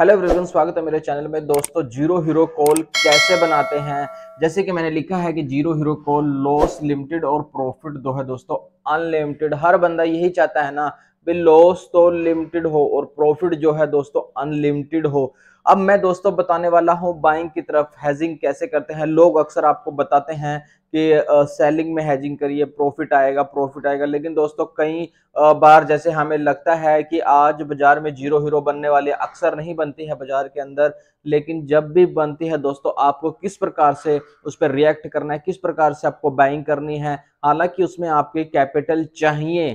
hello everyone स्वागत है मेरे चैनल में दोस्तों जीरो हीरो कॉल कैसे बनाते हैं जैसे कि मैंने लिखा है कि zero hero call loss limited और प्रॉफिट दो है दोस्तों अनलिमिटेड हर बंदा यही चाहता है ना लॉस तो लिमिटेड हो और प्रॉफिट जो है दोस्तों अनलिमिटेड हो अब मैं दोस्तों बताने वाला हूं बाइंग की तरफ हैजिंग कैसे करते हैं लोग अक्सर आपको बताते हैं कि सेलिंग में हैजिंग करिए प्रॉफिट आएगा प्रॉफिट आएगा लेकिन दोस्तों कई बार जैसे हमें लगता है कि आज बाजार में जीरो हीरो बनने वाले अक्सर नहीं बनती है बाजार के अंदर लेकिन जब भी बनती है दोस्तों आपको किस प्रकार से उस पर रिएक्ट करना है किस प्रकार से आपको बाइंग करनी है हालांकि उसमें आपके कैपिटल चाहिए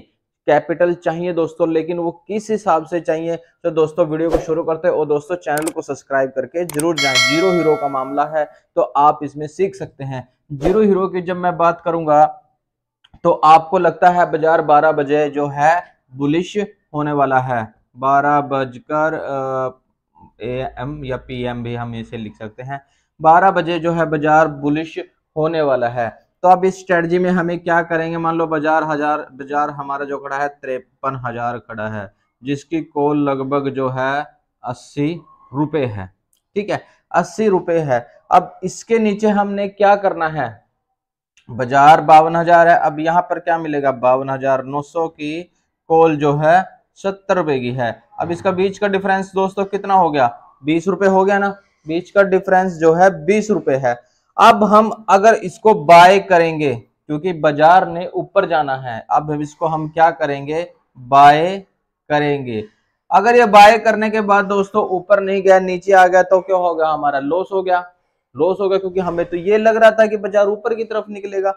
कैपिटल चाहिए दोस्तों लेकिन वो किस हिसाब से चाहिए तो दोस्तों वीडियो को शुरू करते हैं और दोस्तों चैनल को सब्सक्राइब करके जरूर जाएं जीरो हीरो का मामला है तो आप इसमें सीख सकते हैं जीरो हीरो की जब मैं बात करूंगा तो आपको लगता है बाजार बारह बजे जो है बुलिश होने वाला है बारह बजकर ए एम या पी एम भी हम इसे लिख सकते हैं बारह बजे जो है बाजार बुलिश होने वाला है तो अब इस स्ट्रेटजी में हमें क्या करेंगे मान लो बाजार हजार बाजार हमारा जो खड़ा है तिरपन हजार खड़ा है जिसकी कोल लगभग जो है अस्सी रुपये है ठीक है अस्सी रुपये है अब इसके नीचे हमने क्या करना है बाजार बावन हजार है अब यहाँ पर क्या मिलेगा बावन हजार नौ सौ की कोल जो है सत्तर रुपए की है अब इसका बीच का डिफरेंस दोस्तों कितना हो गया बीस रुपए हो गया ना बीच का डिफरेंस जो है बीस रुपए है अब हम अगर इसको बाय करेंगे क्योंकि बाजार ने ऊपर जाना है अब हम इसको हम क्या करेंगे बाय करेंगे अगर ये बाय करने के बाद दोस्तों ऊपर नहीं गया नीचे आ गया तो क्या होगा हमारा लॉस हो गया लॉस हो गया क्योंकि हमें तो ये लग रहा था कि बाजार ऊपर की तरफ निकलेगा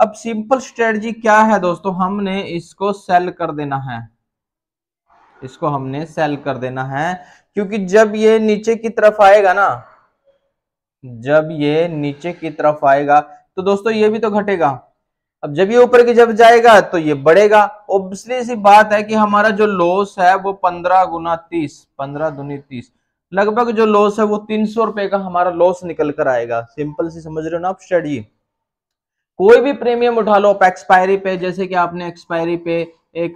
अब सिंपल स्ट्रेटजी क्या है दोस्तों हमने इसको सेल कर देना है इसको हमने सेल कर देना है क्योंकि जब ये नीचे की तरफ आएगा ना जब ये नीचे की तरफ आएगा तो दोस्तों ये भी तो घटेगा अब जब ये ऊपर की जब जाएगा तो ये बढ़ेगा ऑब्वियसली सी बात है कि हमारा जो लॉस है वो पंद्रह गुना तीस पंद्रह दुनी तीस लगभग जो लॉस है वो तीन सौ रुपए का हमारा लॉस निकल कर आएगा सिंपल सी समझ रहे हो ना आप स्टडी कोई भी प्रीमियम उठा लो आप एक्सपायरी पे जैसे कि आपने एक्सपायरी पे एक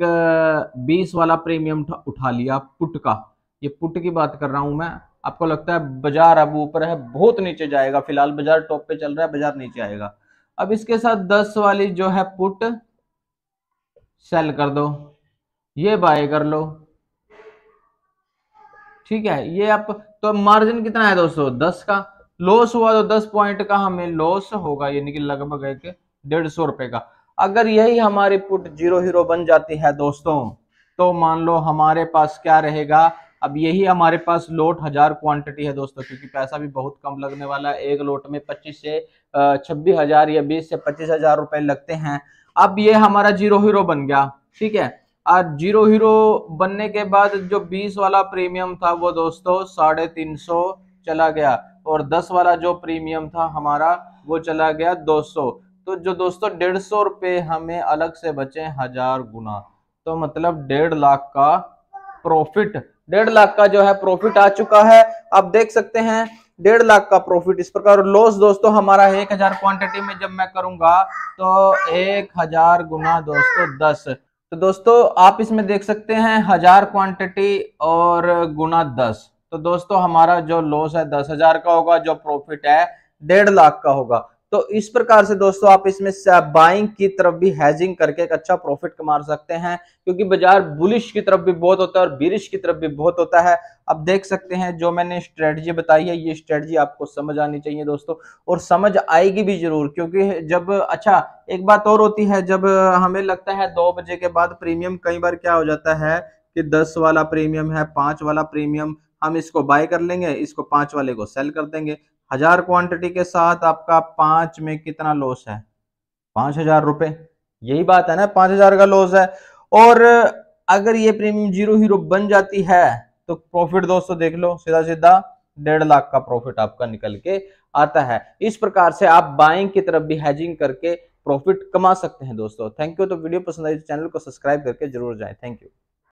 बीस वाला प्रीमियम उठा लिया पुट का ये पुट की बात कर रहा हूं मैं आपको लगता है बाजार अब ऊपर है बहुत नीचे जाएगा फिलहाल बाजार टॉप पे चल रहा है बाजार नीचे आएगा अब इसके साथ दस वाली जो है पुट सेल कर दो ये बाय कर लो ठीक है ये आप तो मार्जिन कितना है दोस्तों दस का लॉस हुआ तो दस पॉइंट का हमें लॉस होगा यानी कि लगभग एक डेढ़ सौ रुपए का अगर यही हमारी पुट जीरो हीरो बन जाती है दोस्तों तो मान लो हमारे पास क्या रहेगा अब यही हमारे पास लोट हजार क्वांटिटी है दोस्तों क्योंकि पैसा भी बहुत कम लगने वाला है एक लोट में पच्चीस से छब्बीस हजार या बीस से पच्चीस हजार रुपए लगते हैं अब ये हमारा जीरो हीरो बन गया ठीक है और जीरो हीरो बनने के बाद जो बीस वाला प्रीमियम था वो दोस्तों साढ़े तीन सौ चला गया और दस वाला जो प्रीमियम था हमारा वो चला गया दो सौ तो जो दोस्तों डेढ़ सौ रुपये हमें अलग से बचे हजार गुना तो मतलब डेढ़ लाख का प्रॉफिट डेढ़ लाख का जो है प्रॉफिट आ चुका है आप देख सकते हैं डेढ़ लाख का प्रॉफिट इस प्रकार लॉस दोस्तों हमारा एक हजार क्वांटिटी में जब मैं करूंगा तो एक हजार गुना दोस्तों दस तो दोस्तों आप इसमें देख सकते हैं हजार क्वांटिटी और गुना दस तो दोस्तों हमारा जो लॉस है दस हजार का होगा जो प्रॉफिट है डेढ़ लाख का होगा तो इस प्रकार से दोस्तों आप इसमें बाइंग की तरफ भी हैजिंग करके एक अच्छा प्रॉफिट कमा सकते हैं क्योंकि बाजार बुलिश की तरफ भी बहुत होता है और बिरिश की तरफ भी बहुत होता है अब देख सकते हैं जो मैंने स्ट्रेटजी बताई है ये स्ट्रेटजी आपको समझ आनी चाहिए दोस्तों और समझ आएगी भी जरूर क्योंकि जब अच्छा एक बात और होती है जब हमें लगता है दो बजे के बाद प्रीमियम कई बार क्या हो जाता है कि दस वाला प्रीमियम है पांच वाला प्रीमियम हम इसको बाय कर लेंगे इसको पांच वाले को सेल कर देंगे हजार क्वांटिटी के साथ आपका पांच में कितना लॉस है पांच हजार रुपए यही बात है ना पांच हजार का लॉस है और अगर ये प्रीमियम जीरो हीरो बन जाती है तो प्रॉफिट दोस्तों देख लो सीधा सीधा डेढ़ लाख का प्रॉफिट आपका निकल के आता है इस प्रकार से आप बाइंग की तरफ भी हैजिंग करके प्रॉफिट कमा सकते हैं दोस्तों थैंक यू तो वीडियो पसंद आई तो चैनल को सब्सक्राइब करके जरूर जाए थैंक यू